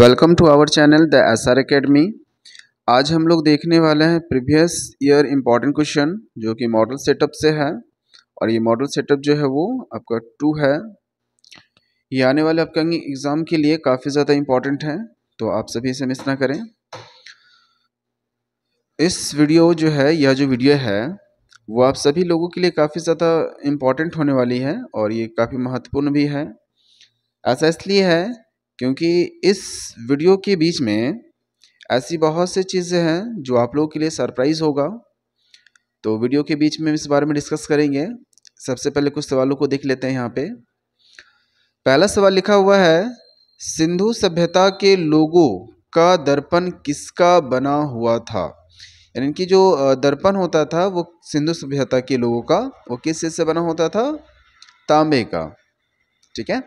welcome to our channel the S R academy आज हम लोग देखने वाले हैं प्रीवियस ईयर इम्पॉर्टेंट क्वेश्चन जो कि मॉडल सेटअप से है और ये मॉडल सेटअप जो है वो आपका टू है ये आने वाले आपका एग्ज़ाम के लिए काफ़ी ज़्यादा इम्पॉर्टेंट है तो आप सभी इसे मिस ना करें इस वीडियो जो है यह जो वीडियो है वो आप सभी लोगों के लिए काफ़ी ज़्यादा इम्पॉर्टेंट होने वाली है और ये काफ़ी महत्वपूर्ण भी है ऐसा इसलिए है क्योंकि इस वीडियो के बीच में ऐसी बहुत सी चीज़ें हैं जो आप लोगों के लिए सरप्राइज़ होगा तो वीडियो के बीच में इस बारे में डिस्कस करेंगे सबसे पहले कुछ सवालों को देख लेते हैं यहाँ पे पहला सवाल लिखा हुआ है सिंधु सभ्यता के लोगों का दर्पण किसका बना हुआ था यानी कि जो दर्पण होता था वो सिंधु सभ्यता के लोगों का वो किस चीज़ से बना होता था तांबे का ठीक है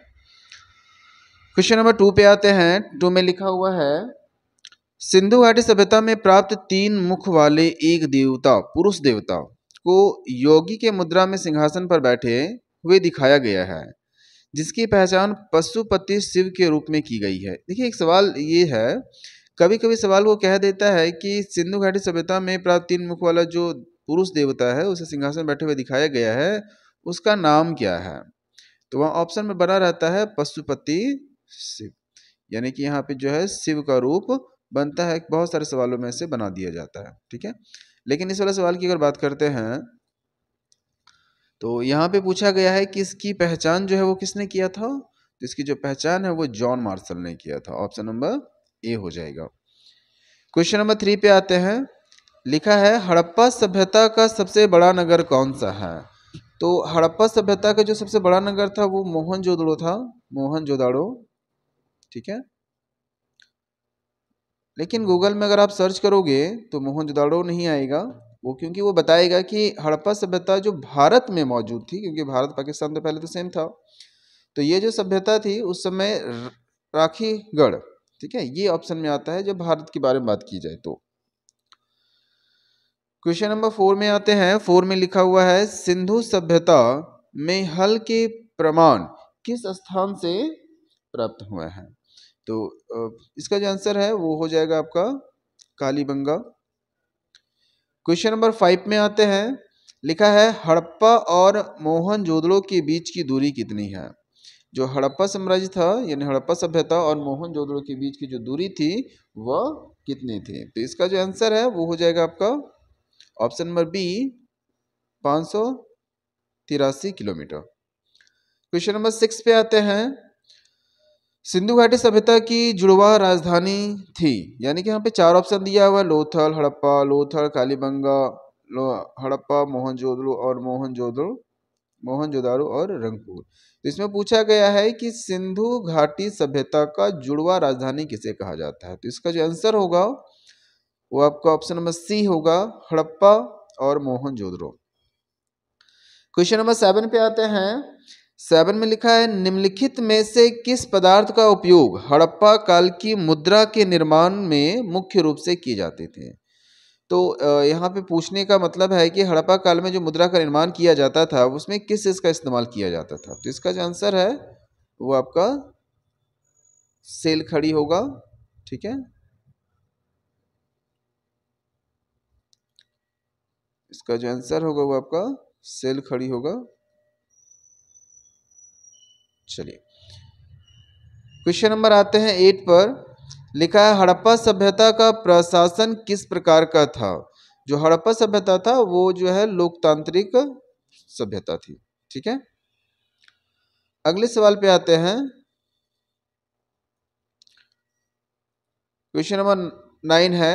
क्वेश्चन नंबर टू पे आते हैं टू में लिखा हुआ है सिंधु घाटी सभ्यता में प्राप्त तीन मुख वाले एक देवता पुरुष देवता को योगी के मुद्रा में सिंहासन पर बैठे हुए दिखाया गया है जिसकी पहचान पशुपति शिव के रूप में की गई है देखिए एक सवाल ये है कभी कभी सवाल वो कह देता है कि सिंधु घाटी सभ्यता में प्राप्त तीन मुख वाला जो पुरुष देवता है उसे सिंहासन बैठे हुए दिखाया गया है उसका नाम क्या है तो वहाँ ऑप्शन में बना रहता है पशुपति शिव यानी कि यहाँ पे जो है शिव का रूप बनता है बहुत सारे सवालों में से बना दिया जाता है ठीक है लेकिन इस वाले सवाल की अगर बात करते हैं तो यहाँ पे पूछा गया है कि इसकी पहचान जो है वो किसने किया था तो इसकी जो पहचान है वो जॉन मार्शल ने किया था ऑप्शन नंबर ए हो जाएगा क्वेश्चन नंबर थ्री पे आते हैं लिखा है हड़प्पा सभ्यता का सबसे बड़ा नगर कौन सा है तो हड़प्पा सभ्यता का जो सबसे बड़ा नगर था वो मोहन जोदड़ो था मोहन जोदाड़ो ठीक है लेकिन गूगल में अगर आप सर्च करोगे तो मोहनजोदाड़ो नहीं आएगा वो क्योंकि वो बताएगा कि हड़प्पा सभ्यता जो भारत में मौजूद थी क्योंकि भारत पाकिस्तान तो पहले तो सेम था तो ये जो सभ्यता थी उस समय राखीगढ़ ठीक है ये ऑप्शन में आता है जब भारत के बारे में बात की जाए तो क्वेश्चन नंबर फोर में आते हैं फोर में लिखा हुआ है सिंधु सभ्यता में हल के प्रमाण किस स्थान से प्राप्त हुए हैं तो इसका जो आंसर है वो हो जाएगा आपका कालीबंगा क्वेश्चन नंबर फाइव में आते हैं लिखा है हड़प्पा और मोहन जोदड़ो के बीच की दूरी कितनी है जो हड़प्पा साम्राज्य था यानी हड़प्पा सभ्यता और मोहन जोदड़ो के बीच की जो दूरी थी वह कितनी थी तो इसका जो आंसर है वो हो जाएगा आपका ऑप्शन नंबर बी पाँच सौ तिरासी किलोमीटर क्वेश्चन नंबर सिक्स पे आते हैं सिंधु घाटी सभ्यता की जुड़वा राजधानी थी यानी कि यहाँ पे चार ऑप्शन दिया हुआ लोथल हड़प्पा लोथल कालीबंगा लो, हड़प्पा मोहनजोदड़ो और मोहनजोदड़ो मोहनजोदारो और रंगपुर तो इसमें पूछा गया है कि सिंधु घाटी सभ्यता का जुड़वा राजधानी किसे कहा जाता है तो इसका जो आंसर होगा वो आपका ऑप्शन नंबर सी होगा हड़प्पा और मोहनजोदड़ो क्वेश्चन नंबर सेवन पे आते हैं सेवन में लिखा है निम्नलिखित में से किस पदार्थ का उपयोग हड़प्पा काल की मुद्रा के निर्माण में मुख्य रूप से किए जाते थे तो यहाँ पे पूछने का मतलब है कि हड़प्पा काल में जो मुद्रा का निर्माण किया जाता था उसमें किस चीज़ का इस्तेमाल किया जाता था तो इसका जो आंसर है वो आपका सेल खड़ी होगा ठीक है इसका जो आंसर होगा वो आपका सेल खड़ी होगा चलिए क्वेश्चन नंबर आते हैं एट पर लिखा है हड़प्पा सभ्यता का प्रशासन किस प्रकार का था जो हड़प्पा सभ्यता था वो जो है लोकतांत्रिक सभ्यता थी ठीक है अगले सवाल पे आते हैं क्वेश्चन नंबर नाइन है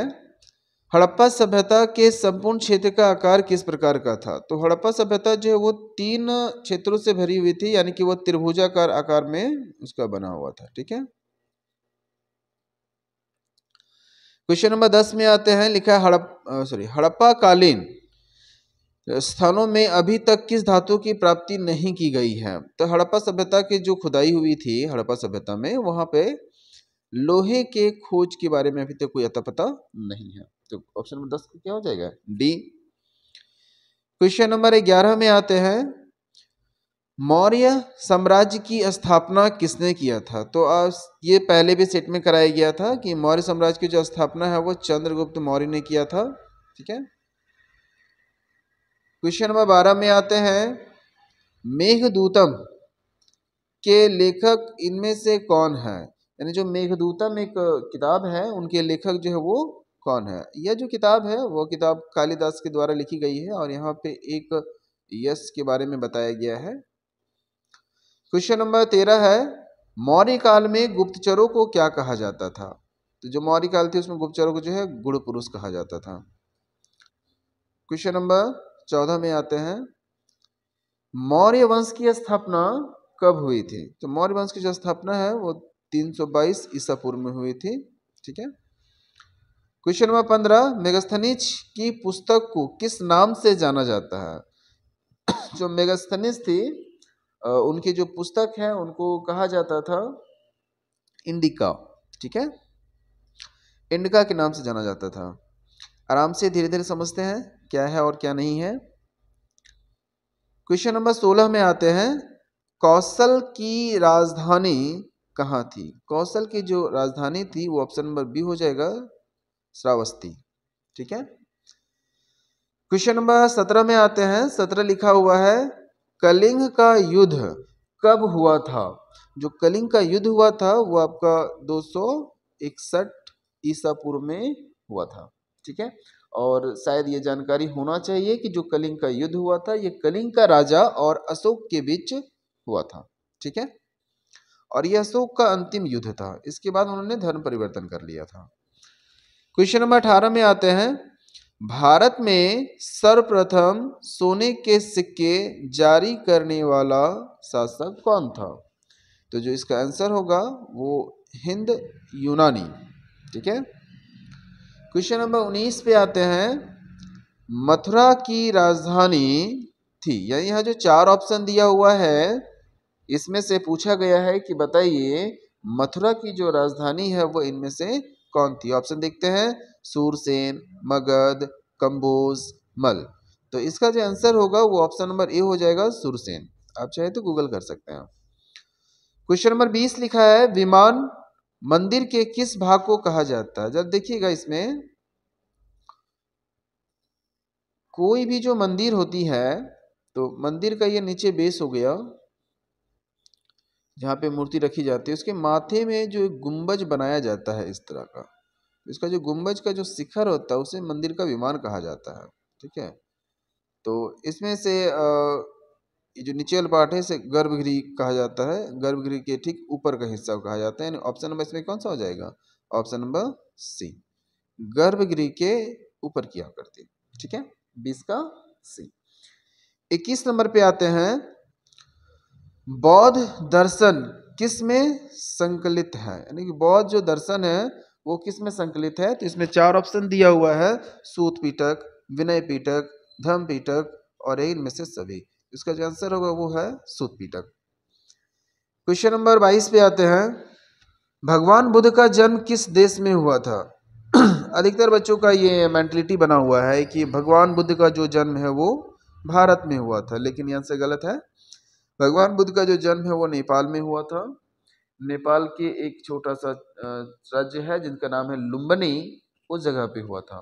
हड़प्पा सभ्यता के संपूर्ण क्षेत्र का आकार किस प्रकार का था तो हड़प्पा सभ्यता जो है वो तीन क्षेत्रों से भरी हुई थी यानी कि वो त्रिभुजाकार आकार में उसका बना हुआ था ठीक है क्वेश्चन नंबर दस में आते हैं लिखा हड़प सॉरी हड़प्पा कालीन स्थानों में अभी तक किस धातु की प्राप्ति नहीं की गई है तो हड़प्पा सभ्यता की जो खुदाई हुई थी हड़प्पा सभ्यता में वहां पे लोहे के खोज के बारे में अभी तक कोई अता पता नहीं है तो ऑप्शन नंबर दस क्या हो जाएगा डी क्वेश्चन नंबर ग्यारह में आते हैं मौर्य साम्राज्य की स्थापना किसने किया था तो आज ये पहले भी सेट में कराया गया था कि मौर्य साम्राज्य की जो स्थापना है वो चंद्रगुप्त मौर्य ने किया था ठीक है क्वेश्चन नंबर बारह में आते हैं मेघदूतम के लेखक इनमें से कौन है यानी जो मेघदूतम एक किताब है उनके लेखक जो है वो कौन है यह जो किताब है वो किताब कालिदास के द्वारा लिखी गई है और यहाँ पे एक यश के बारे में बताया गया है क्वेश्चन नंबर तेरह है मौर्य काल में गुप्तचरों को क्या कहा जाता था तो जो मौर्य काल थे उसमें गुप्तचरों को जो है गुड़ पुरुष कहा जाता था क्वेश्चन नंबर चौदह में आते हैं मौर्य वंश की स्थापना कब हुई थी तो मौर्य वंश की जो स्थापना है वो 322 ईसा पूर्व में हुई थी ठीक है क्वेश्चन नंबर पंद्रह मेगास्थनिज की पुस्तक को किस नाम से जाना जाता है जो मेगास्थनिज थी उनकी जो पुस्तक है उनको कहा जाता था इंडिका ठीक है इंडिका के नाम से जाना जाता था आराम से धीरे धीरे समझते हैं क्या है और क्या नहीं है क्वेश्चन नंबर सोलह में आते हैं कौशल की राजधानी कहाँ थी कौशल की जो राजधानी थी वो ऑप्शन नंबर बी हो जाएगा श्रावस्ती ठीक है क्वेश्चन नंबर सत्रह में आते हैं सत्रह लिखा हुआ है कलिंग का युद्ध कब हुआ था जो कलिंग का युद्ध हुआ था वो आपका दो सौ इकसठ ईसा पूर्व में हुआ था ठीक है और शायद ये जानकारी होना चाहिए कि जो कलिंग का युद्ध हुआ था ये कलिंग का राजा और अशोक के बीच हुआ था ठीक है और यह अशोक का अंतिम युद्ध था इसके बाद उन्होंने धर्म परिवर्तन कर लिया था क्वेश्चन नंबर अठारह में आते हैं भारत में सर्वप्रथम सोने के सिक्के जारी करने वाला शासक कौन था तो जो इसका आंसर होगा वो हिंद यूनानी ठीक है क्वेश्चन नंबर उन्नीस पे आते हैं मथुरा की राजधानी थी यानी यहाँ जो चार ऑप्शन दिया हुआ है इसमें से पूछा गया है कि बताइए मथुरा की जो राजधानी है वो इनमें से कौन थी ऑप्शन देखते हैं सूरसेन मगध कंबोज मल तो इसका जो आंसर होगा वो ऑप्शन नंबर ए हो जाएगा सूरसेन आप चाहे तो गूगल कर सकते हैं क्वेश्चन नंबर बीस लिखा है विमान मंदिर के किस भाग को कहा जाता है जब देखिएगा इसमें कोई भी जो मंदिर होती है तो मंदिर का ये नीचे बेस हो गया जहाँ पे मूर्ति रखी जाती है उसके माथे में जो गुम्बज बनाया जाता है इस तरह का इसका जो गुम्बज का जो शिखर होता है उसे मंदिर का विमान कहा जाता है ठीक है तो इसमें से ये जो निचल पार्ट है इसे गर्भगृह कहा जाता है गर्भगृह के ठीक ऊपर का हिस्सा कहा जाता है ऑप्शन नंबर इसमें कौन सा हो जाएगा ऑप्शन नंबर सी गर्भगृह के ऊपर किया करते ठीक है बीस का सी इक्कीस नंबर पे आते हैं बौद्ध दर्शन किस में संकलित है यानी कि बौद्ध जो दर्शन है वो किस में संकलित है तो इसमें चार ऑप्शन दिया हुआ है सूत पीटक विनय पीटक धर्म पीटक और इनमें से सभी इसका जो आंसर होगा वो है सूत पीटक क्वेश्चन नंबर बाईस पे आते हैं भगवान बुद्ध का जन्म किस देश में हुआ था अधिकतर बच्चों का ये मेंटलिटी बना हुआ है कि भगवान बुद्ध का जो जन्म है वो भारत में हुआ था लेकिन ये से गलत है भगवान बुद्ध का जो जन्म है वो नेपाल में हुआ था नेपाल के एक छोटा सा राज्य है जिनका नाम है लुम्बनी उस जगह पे हुआ था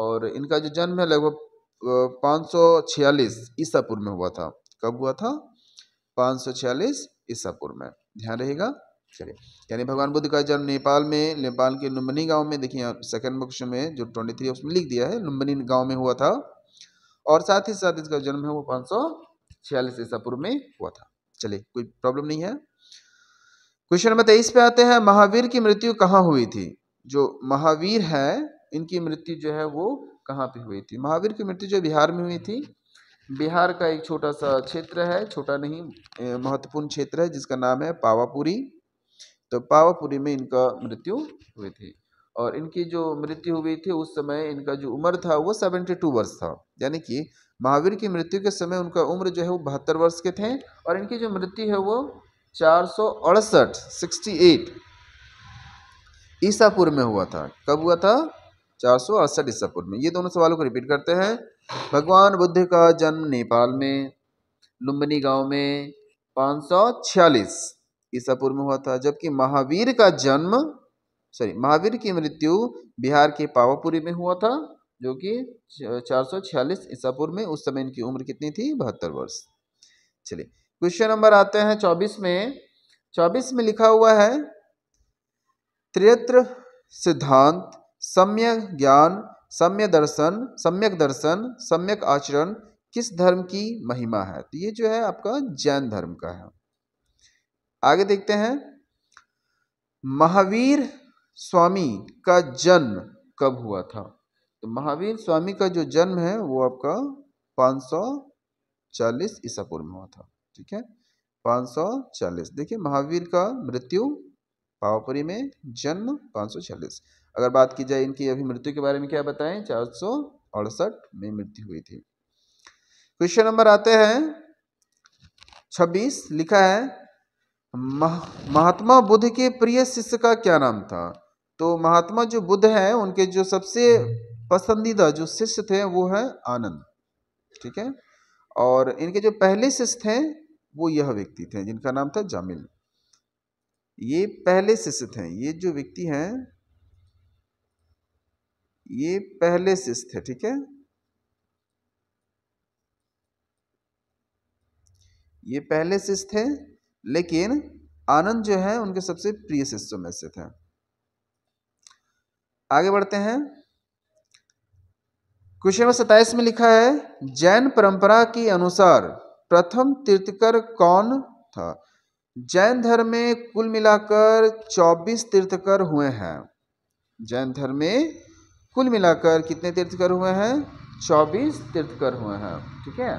और इनका जो जन्म है लगभग पाँच सौ छियालीस ईसापुर में हुआ था कब हुआ था पाँच सौ छियालीस ईसापुर में ध्यान रहेगा चलिए यानी भगवान बुद्ध का जन्म नेपाल में नेपाल के लुम्बनी गांव में देखिए सेकंड क्वेश्चन में जो ट्वेंटी थ्री उसमें लिख दिया है लुम्बनी गांव में हुआ था और साथ ही साथ इसका जन्म है वो पाँच सौ छियालीस ईसा पूर्व में हुआ था चलिए कोई प्रॉब्लम नहीं है क्वेश्चन नंबर तेईस पे आते हैं महावीर की मृत्यु कहाँ हुई थी जो महावीर है इनकी मृत्यु जो है वो कहाँ पे हुई थी महावीर की मृत्यु जो बिहार में हुई थी बिहार का एक छोटा सा क्षेत्र है छोटा नहीं महत्वपूर्ण क्षेत्र है जिसका नाम है पावापुरी तो पावापुरी में इनका मृत्यु हुई थी और इनकी जो मृत्यु हुई थी उस समय इनका जो उम्र था वो सेवेंटी टू वर्ष था यानी कि महावीर की मृत्यु के समय उनका उम्र जो है वो बहत्तर वर्ष के थे और इनकी जो मृत्यु है वो चार सौ अड़सठ सिक्सटी एट ईसा पूर्व में हुआ था कब हुआ था चार सौ अड़सठ ईसा पूर्व में ये दोनों सवालों को रिपीट करते हैं भगवान बुद्ध का जन्म नेपाल में लुम्बनी गांव में पाँच सौ छियालीस ईसा पूर्व में हुआ था जबकि महावीर का जन्म सॉरी महावीर की मृत्यु बिहार के पावापुरी में हुआ था जो कि चार सौ छियालीस ईसापुर में उस समय इनकी उम्र कितनी थी बहत्तर वर्ष चलिए क्वेश्चन नंबर आते हैं चौबीस में चौबीस में लिखा हुआ है त्रियत्र सिद्धांत सम्य ज्ञान सम्य दर्शन सम्यक दर्शन सम्यक आचरण किस धर्म की महिमा है तो ये जो है आपका जैन धर्म का है आगे देखते हैं महावीर स्वामी का जन्म कब हुआ था तो महावीर स्वामी का जो जन्म है वो आपका 540 ईसा पूर्व में हुआ था ठीक है 540 देखिए महावीर का मृत्यु पावापुरी में जन्म 540 अगर बात की जाए इनकी अभी मृत्यु के बारे में क्या बताएं चार में मृत्यु हुई थी क्वेश्चन नंबर आते हैं 26 लिखा है मह, महात्मा बुद्ध के प्रिय शिष्य का क्या नाम था तो महात्मा जो बुद्ध हैं उनके जो सबसे पसंदीदा जो शिष्य थे वो है आनंद ठीक है और इनके जो पहले शिष्य थे वो यह व्यक्ति थे जिनका नाम था जामिल ये पहले शिष्य थे ये जो व्यक्ति हैं ये पहले शिष्य थे ठीक है ये पहले शिष्य थे लेकिन आनंद जो है उनके सबसे प्रिय शिष्यों में से थे आगे बढ़ते हैं क्वेश्चन नंबर सत्ताईस में लिखा है जैन परंपरा के अनुसार प्रथम तीर्थकर कौन था जैन धर्म में कुल मिलाकर 24 तीर्थकर हुए हैं जैन धर्म में कुल मिलाकर कितने तीर्थकर हुए हैं 24 तीर्थकर हुए हैं ठीक है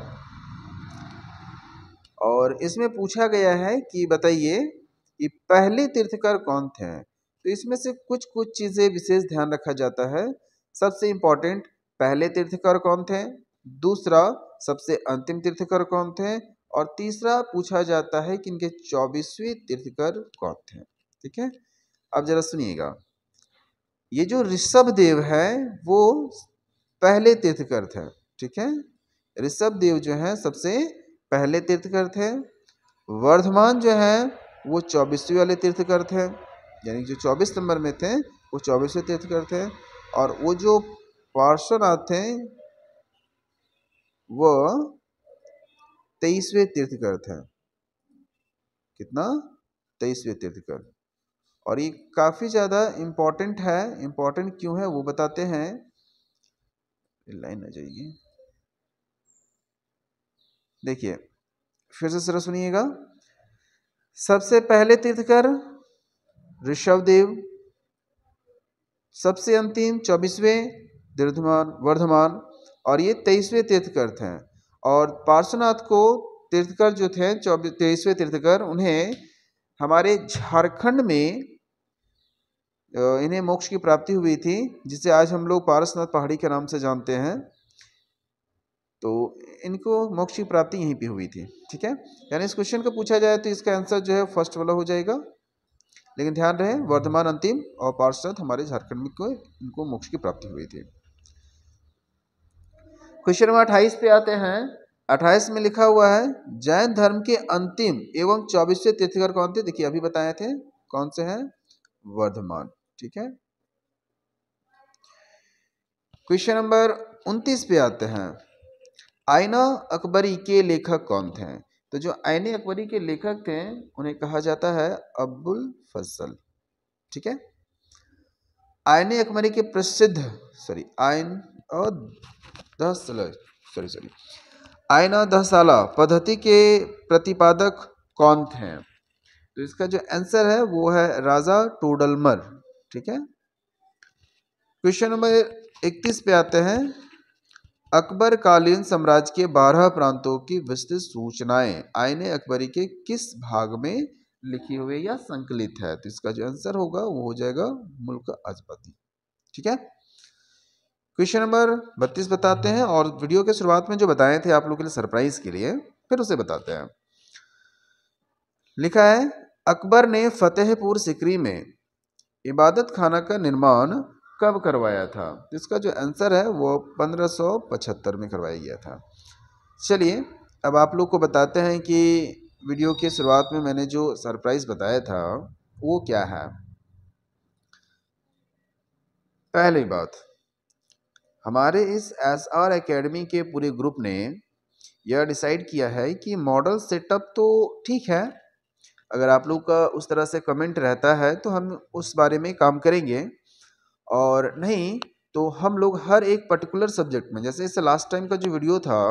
और इसमें पूछा गया है कि बताइए कि पहले तीर्थकर कौन थे तो इसमें से कुछ कुछ चीज़ें विशेष ध्यान रखा जाता है सबसे इम्पॉर्टेंट पहले तीर्थकर कौन थे दूसरा सबसे अंतिम तीर्थकर कौन थे और तीसरा पूछा जाता है कि इनके चौबीसवें तीर्थकर कौन थे ठीक है अब जरा सुनिएगा ये जो ऋषभ देव है वो पहले तीर्थकर थे ठीक है ऋषभ देव जो है सबसे पहले तीर्थकर थे वर्धमान जो है वो चौबीसवें वाले तीर्थकर थे यानी जो चौबीस नंबर में थे वो चौबीसवें तीर्थकर थे और वो जो पार्श्वनाथ हैं वह तेईसवें तीर्थकर थे कितना तेईसवें तीर्थकर और ये काफ़ी ज़्यादा इम्पॉर्टेंट है इम्पॉर्टेंट क्यों है वो बताते हैं लाइन आ जाइए देखिए फिर से सर सुनिएगा सबसे पहले तीर्थकर ऋषभदेव सबसे अंतिम चौबीसवें तीर्थमान वर्धमान और ये तेईसवें तीर्थकर थे और पार्श्वनाथ को तीर्थकर जो थे चौबीस तेईसवें तीर्थकर उन्हें हमारे झारखंड में इन्हें मोक्ष की प्राप्ति हुई थी जिसे आज हम लोग पारसनाथ पहाड़ी के नाम से जानते हैं तो इनको मोक्ष की प्राप्ति यहीं पे हुई थी ठीक है यानी इस क्वेश्चन को पूछा जाए तो इसका आंसर जो है फर्स्ट वाला हो जाएगा लेकिन ध्यान रहे वर्धमान अंतिम और पार्श्वनाथ हमारे झारखंड में को इनको मोक्ष की प्राप्ति हुई थी क्वेश्चन नंबर अट्ठाईस पे आते हैं अट्ठाईस में लिखा हुआ है जैन धर्म के अंतिम एवं चौबीसवें तीर्थकर कौन थे देखिए अभी बताए थे कौन से हैं वर्धमान ठीक है क्वेश्चन नंबर उनतीस पे आते हैं आयना अकबरी के लेखक कौन थे तो जो आईने अकबरी के लेखक थे उन्हें कहा जाता है अब्बुल फजल ठीक है आयने अकबरी के प्रसिद्ध सॉरी आयन और दस साल सॉरी सॉरी आयना दहसाला पद्धति के प्रतिपादक कौन थे तो इसका जो आंसर है वो है राजा टोडलमर ठीक है क्वेश्चन नंबर इकतीस पे आते हैं अकबर कालीन साम्राज्य के बारह प्रांतों की विस्तृत सूचनाएं आयने अकबरी के किस भाग में लिखी हुई या संकलित है तो इसका जो आंसर होगा वो हो जाएगा मुल्क अजपति ठीक है क्वेश्चन नंबर बत्तीस बताते हैं और वीडियो के शुरुआत में जो बताए थे आप लोगों के लिए सरप्राइज के लिए फिर उसे बताते हैं लिखा है अकबर ने फतेहपुर सिकरी में इबादत खाना का निर्माण कब करवाया था इसका जो आंसर है वो 1575 में करवाया गया था चलिए अब आप लोग को बताते हैं कि वीडियो के शुरुआत में मैंने जो सरप्राइज़ बताया था वो क्या है पहली बात हमारे इस एस आर अकेडमी के पूरे ग्रुप ने यह डिसाइड किया है कि मॉडल सेटअप तो ठीक है अगर आप लोग का उस तरह से कमेंट रहता है तो हम उस बारे में काम करेंगे और नहीं तो हम लोग हर एक पर्टिकुलर सब्जेक्ट में जैसे इससे लास्ट टाइम का जो वीडियो था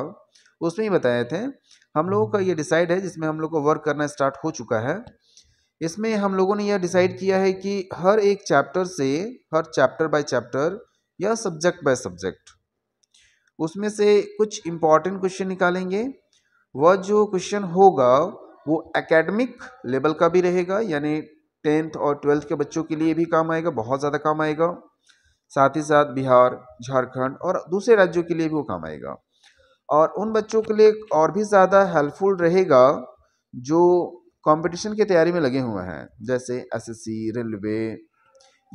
उसमें ही बताए थे हम लोगों का ये डिसाइड है जिसमें हम लोग को वर्क करना स्टार्ट हो चुका है इसमें हम लोगों ने यह डिसाइड किया है कि हर एक चैप्टर से हर चैप्टर बाय चैप्टर या सब्जेक्ट बाय सब्जेक्ट उसमें से कुछ इम्पॉर्टेंट क्वेश्चन निकालेंगे वह जो क्वेश्चन होगा वो एकेडमिक लेवल का भी रहेगा यानी टेंथ और ट्वेल्थ के बच्चों के लिए भी काम आएगा बहुत ज़्यादा काम आएगा साथ ही साथ बिहार झारखंड और दूसरे राज्यों के लिए भी वो काम आएगा और उन बच्चों के लिए और भी ज़्यादा हेल्पफुल रहेगा जो कंपटीशन की तैयारी में लगे हुए हैं जैसे एसएससी रेलवे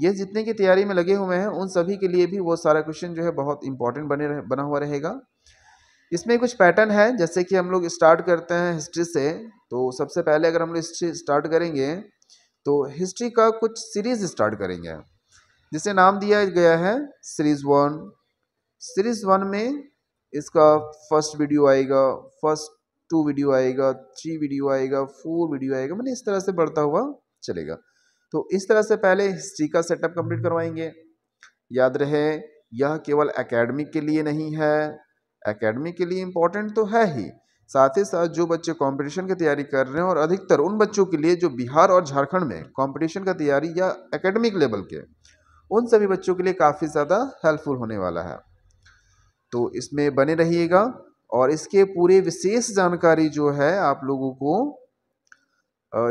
ये जितने की तैयारी में लगे हुए हैं उन सभी के लिए भी वो सारा क्वेश्चन जो है बहुत इंपॉर्टेंट बने रह, बना हुआ रहेगा इसमें कुछ पैटर्न है जैसे कि हम लोग स्टार्ट करते हैं हिस्ट्री से तो सबसे पहले अगर हम लोग हिस्ट्री स्टार्ट करेंगे तो हिस्ट्री का कुछ सीरीज स्टार्ट करेंगे जिसे नाम दिया गया है सीरीज वन सीरीज वन में इसका फर्स्ट वीडियो आएगा फर्स्ट टू वीडियो आएगा थ्री वीडियो आएगा फोर वीडियो आएगा मैंने मतलब इस तरह से बढ़ता हुआ चलेगा तो इस तरह से पहले हिस्ट्री का सेटअप कंप्लीट करवाएंगे याद रहे यह केवल एकेडमिक के लिए नहीं है एकेडमिक के लिए इम्पोर्टेंट तो है ही साथ ही साथ जो बच्चे कंपटीशन की तैयारी कर रहे हैं और अधिकतर उन बच्चों के लिए जो बिहार और झारखंड में कंपटीशन का तैयारी या एकेडमिक लेवल के उन सभी बच्चों के लिए काफ़ी ज़्यादा हेल्पफुल होने वाला है तो इसमें बने रहिएगा और इसके पूरे विशेष जानकारी जो है आप लोगों को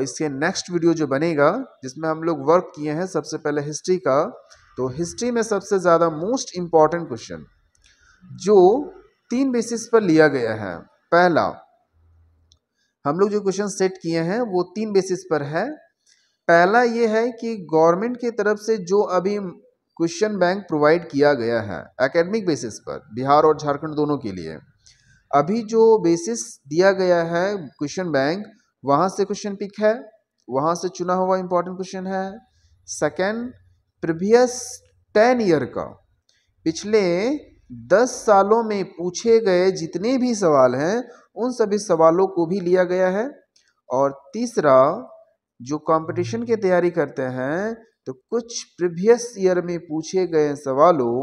इसके नेक्स्ट वीडियो जो बनेगा जिसमें हम लोग वर्क किए हैं सबसे पहले हिस्ट्री का तो हिस्ट्री में सबसे ज़्यादा मोस्ट इम्पॉर्टेंट क्वेश्चन जो तीन बेसिस पर लिया गया है पहला हम लोग जो क्वेश्चन सेट किए हैं वो तीन बेसिस पर है पहला ये है कि गवर्नमेंट की तरफ से जो अभी क्वेश्चन बैंक प्रोवाइड किया गया है एकेडमिक बेसिस पर बिहार और झारखंड दोनों के लिए अभी जो बेसिस दिया गया है क्वेश्चन बैंक वहाँ से क्वेश्चन पिक है वहाँ से चुना हुआ इंपॉर्टेंट क्वेश्चन है सेकेंड प्रीवियस टेन ईयर का पिछले दस सालों में पूछे गए जितने भी सवाल हैं उन सभी सवालों को भी लिया गया है और तीसरा जो कंपटीशन की तैयारी करते हैं तो कुछ प्रीवियस ईयर में पूछे गए सवालों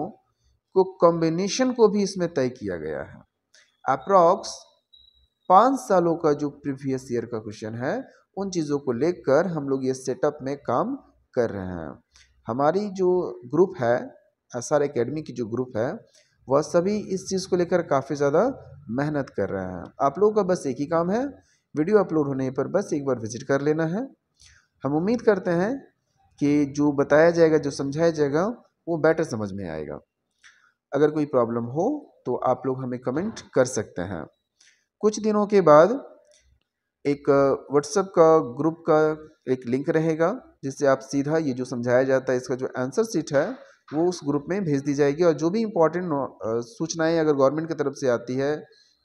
को कॉम्बिनेशन को भी इसमें तय किया गया है अप्रॉक्स पाँच सालों का जो प्रीवियस ईयर का क्वेश्चन है उन चीज़ों को लेकर हम लोग ये सेटअप में काम कर रहे हैं हमारी जो ग्रुप है एस आर एकेडमी की जो ग्रुप है वह सभी इस चीज़ को लेकर काफ़ी ज़्यादा मेहनत कर रहे हैं आप लोगों का बस एक ही काम है वीडियो अपलोड होने पर बस एक बार विजिट कर लेना है हम उम्मीद करते हैं कि जो बताया जाएगा जो समझाया जाएगा वो बेटर समझ में आएगा अगर कोई प्रॉब्लम हो तो आप लोग हमें कमेंट कर सकते हैं कुछ दिनों के बाद एक व्हाट्सएप का ग्रुप का एक लिंक रहेगा जिससे आप सीधा ये जो समझाया जाता है इसका जो आंसर सीट है वो उस ग्रुप में भेज दी जाएगी और जो भी इम्पोर्टेंट सूचनाएं अगर गवर्नमेंट की तरफ से आती है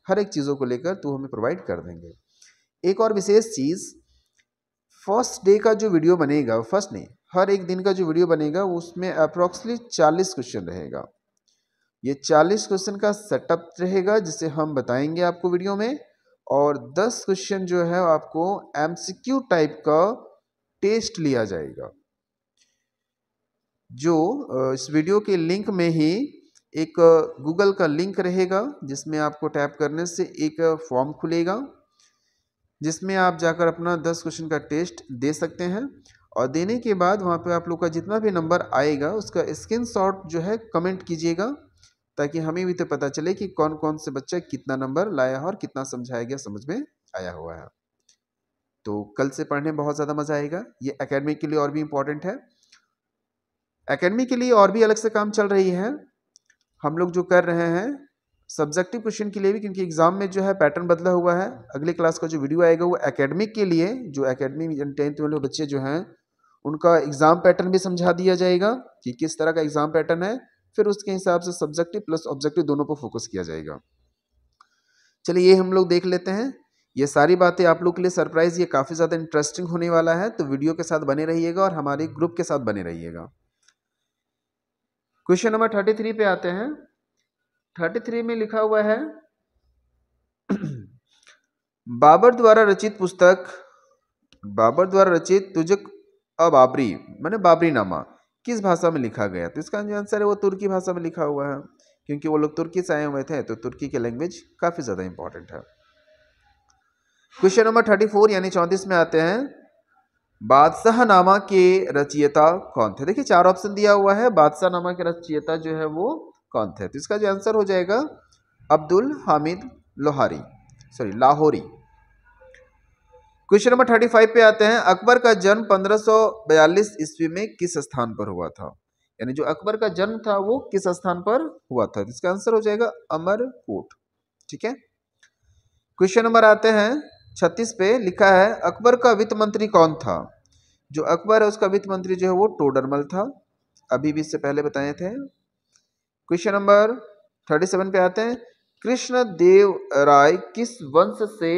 हर एक चीज़ों को लेकर तो हमें प्रोवाइड कर देंगे एक और विशेष चीज़ फर्स्ट डे का जो वीडियो बनेगा फर्स्ट नहीं हर एक दिन का जो वीडियो बनेगा उसमें अप्रॉक्सली चालीस क्वेश्चन रहेगा ये चालीस क्वेश्चन का सेटअप रहेगा जिसे हम बताएंगे आपको वीडियो में और दस क्वेश्चन जो है आपको एमसीक्यू टाइप का टेस्ट लिया जाएगा जो इस वीडियो के लिंक में ही एक गूगल का लिंक रहेगा जिसमें आपको टैप करने से एक फॉर्म खुलेगा जिसमें आप जाकर अपना दस क्वेश्चन का टेस्ट दे सकते हैं और देने के बाद वहां पे आप लोग का जितना भी नंबर आएगा उसका स्क्रीन जो है कमेंट कीजिएगा ताकि हमें भी तो पता चले कि कौन कौन से बच्चा कितना नंबर लाया है और कितना समझाया गया समझ में आया हुआ है तो कल से पढ़ने में बहुत ज़्यादा मज़ा आएगा ये अकेडमी के लिए और भी इम्पोर्टेंट है अकेडमी के लिए और भी अलग से काम चल रही है हम लोग जो कर रहे हैं सब्जेक्टिव क्वेश्चन के लिए भी क्योंकि एग्जाम में जो है पैटर्न बदला हुआ है अगले क्लास का जो वीडियो आएगा वो एकेडमिक के लिए जो एकेडमी टेंथ वाले बच्चे जो हैं उनका एग्ज़ाम पैटर्न भी समझा दिया जाएगा कि किस तरह का एग्ज़ाम पैटर्न है फिर उसके हिसाब से सब्जेक्टिव प्लस ऑब्जेक्टिव दोनों पर फोकस किया जाएगा चलिए ये हम लोग देख लेते हैं ये सारी बातें आप लोग के लिए सरप्राइज़ ये काफ़ी ज़्यादा इंटरेस्टिंग होने वाला है तो वीडियो के साथ बने रहिएगा और हमारे ग्रुप के साथ बने रहिएगा क्वेश्चन नंबर थर्टी थ्री पे आते हैं थर्टी थ्री में लिखा हुआ है बाबर द्वारा रचित पुस्तक बाबर द्वारा रचित तुझक अबाबरी मैंने बाबरी नामा किस भाषा में लिखा गया तो इसका जो आंसर है वो तुर्की भाषा में लिखा हुआ है क्योंकि वो लोग तुर्की से आए हुए थे तो तुर्की के लैंग्वेज काफ़ी ज़्यादा इंपॉर्टेंट है क्वेश्चन नंबर थर्टी फोर यानी चौंतीस में आते हैं बादशाह नामा के रचयिता कौन थे देखिए चार ऑप्शन दिया हुआ है बादशाह नामा के रचयिता जो है वो कौन थे तो इसका जो आंसर हो जाएगा Abdul Hamid Lohari sorry Lahori question number thirty five पे आते हैं अकबर का जन्म पंद्रह सौ बयालीस ईस्वी में किस स्थान पर हुआ था यानी जो अकबर का जन्म था वो किस स्थान पर हुआ था तो इसका आंसर हो जाएगा अमरकोट ठीक है क्वेश्चन नंबर आते हैं छत्तीस पे लिखा है अकबर का वित्त मंत्री कौन था जो अकबर है उसका वित्त मंत्री जो है वो टोडरमल था अभी भी इससे पहले बताए थे क्वेश्चन नंबर थर्टी सेवन पे आते हैं कृष्ण देव राय किस वंश से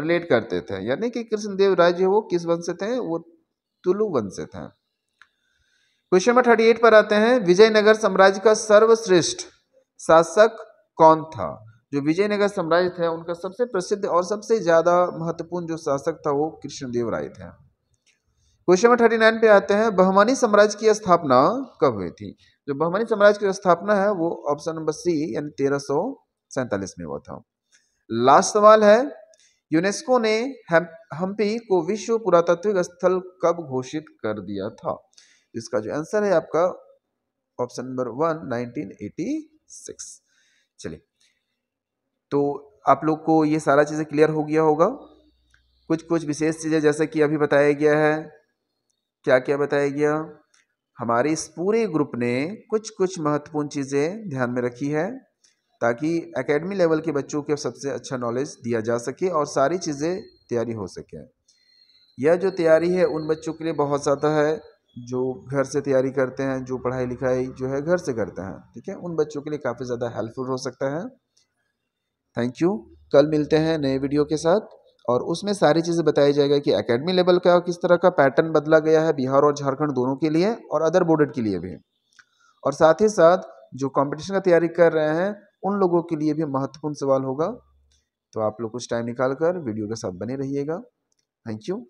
रिलेट करते थे यानी कि कृष्ण देव राय जो वो किस वंश से थे वो तुलु वंश से थे क्वेश्चन नंबर थर्टी एट पर आते हैं विजयनगर साम्राज्य का सर्वश्रेष्ठ शासक कौन था जो विजयनगर साम्राज्य थे उनका सबसे प्रसिद्ध और सबसे ज्यादा महत्वपूर्ण जो शासक था वो कृष्णदेव राय थे क्वेश्चन नंबर थर्टी नाइन पे आते हैं बहमानी साम्राज्य की स्थापना कब हुई थी जो बहमानी साम्राज्य की स्थापना है वो ऑप्शन नंबर सी यानी तेरह सौ सैंतालीस में हुआ था लास्ट सवाल है यूनेस्को ने हम्पी को विश्व पुरातात्विक स्थल कब घोषित कर दिया था इसका जो आंसर है आपका ऑप्शन नंबर वन 1986 चलिए तो आप लोग को ये सारा चीज़ें क्लियर हो गया होगा कुछ कुछ विशेष चीज़ें जैसे कि अभी बताया गया है क्या क्या बताया गया हमारे इस पूरे ग्रुप ने कुछ कुछ महत्वपूर्ण चीज़ें ध्यान में रखी है ताकि एकेडमी लेवल के बच्चों को सबसे अच्छा नॉलेज दिया जा सके और सारी चीज़ें तैयारी हो सके यह जो तैयारी है उन बच्चों के लिए बहुत ज़्यादा है जो घर से तैयारी करते हैं जो पढ़ाई लिखाई जो है घर से करते हैं ठीक है उन बच्चों के लिए काफ़ी ज़्यादा हेल्पफुल हो सकता है थैंक यू कल मिलते हैं नए वीडियो के साथ और उसमें सारी चीज़ें बताई जाएगा कि एकेडमी लेवल का किस तरह का पैटर्न बदला गया है बिहार और झारखंड दोनों के लिए और अदर बोर्डेड के लिए भी और साथ ही साथ जो कंपटीशन का तैयारी कर रहे हैं उन लोगों के लिए भी महत्वपूर्ण सवाल होगा तो आप लोग कुछ टाइम निकाल कर वीडियो के साथ बने रहिएगा थैंक यू